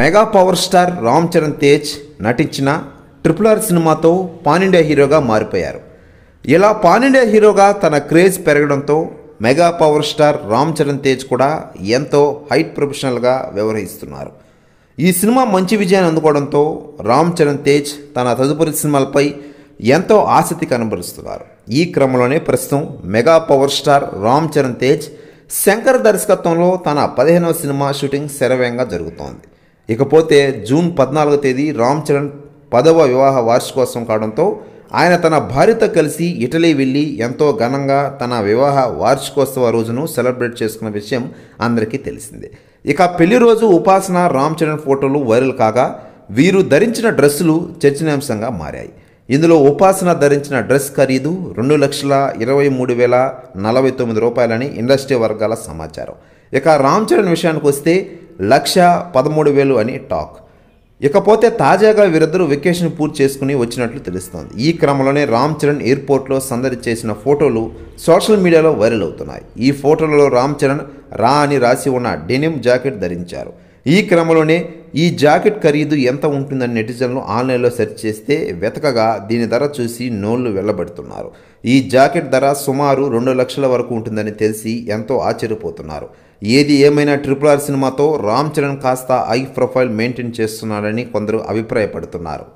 mega power star Ram Charan Tej నటించిన triple are సినిమాతో pan-India హీరోగా మారిపోయారు ఇలా పానిండియా హీరోగా తన క్రేజ్ పెరగడంతో mega power star Ram Charan Tej కూడా ఎంతో హైట్ ప్రొఫెషనల్గా వ్యవహరిస్తున్నారు ఈ సినిమా మంచి విజయాన్ని అందుకోవడంతో రామ్ చరణ్ తేజ్ తన తదుపరి సినిమాలపై ఎంతో ఆసక్తి కనబరుస్తున్నారు ఈ క్రమంలోనే ప్రస్తుతం mega power star Ram Charan Tej Shankar దర్శకత్వంలో తన పదిహేనవ సినిమా షూటింగ్ శరవేగంగా జరుగుతోంది ఇకపోతే జూన్ పద్నాలుగో తేదీ రామ్ చరణ్ పదవ వివాహ వార్షికోత్సవం కావడంతో ఆయన తన భార్యతో కలిసి ఇటలీ వెళ్ళి ఎంతో ఘనంగా తన వివాహ వార్షికోత్సవ రోజును సెలబ్రేట్ చేసుకున్న విషయం అందరికీ తెలిసిందే ఇక పెళ్లి రోజు ఉపాసన రామ్ చరణ్ ఫోటోలు వైరల్ కాగా వీరు ధరించిన డ్రెస్సులు చర్చనీయాంశంగా మారాయి ఇందులో ఉపాసన ధరించిన డ్రెస్ ఖరీదు రెండు లక్షల ఇరవై మూడు వేల నలభై తొమ్మిది రూపాయలని ఇండస్ట్రీ వర్గాల సమాచారం ఇక రామ్ చరణ్ విషయానికి వస్తే లక్ష పదమూడు వేలు అని టాక్ ఇకపోతే తాజాగా వీరిద్దరూ వెకేషన్ పూర్తి చేసుకుని వచ్చినట్లు తెలుస్తోంది ఈ క్రమంలోనే రామ్ చరణ్ ఎయిర్పోర్ట్లో సందడి చేసిన ఫోటోలు సోషల్ మీడియాలో వైరల్ అవుతున్నాయి ఈ ఫోటోలలో రామ్ చరణ్ రా అని రాసి ఉన్న డెనిమ్ జాకెట్ ధరించారు ఈ క్రమంలోనే ఈ జాకెట్ ఖరీదు ఎంత ఉంటుందని నెటిజన్లు ఆన్లైన్లో సెర్చ్ చేస్తే వెతకగా దీని ధర చూసి నోళ్లు వెళ్ళబడుతున్నారు ఈ జాకెట్ ధర సుమారు రెండు లక్షల వరకు ఉంటుందని తెలిసి ఎంతో ఆశ్చర్యపోతున్నారు ఏది ఏమైనా ట్రిపుల్ ఆర్ సినిమాతో రామ్ చరణ్ కాస్త ఐ ప్రొఫైల్ మెయింటైన్ చేస్తున్నాడని కొందరు అభిప్రాయపడుతున్నారు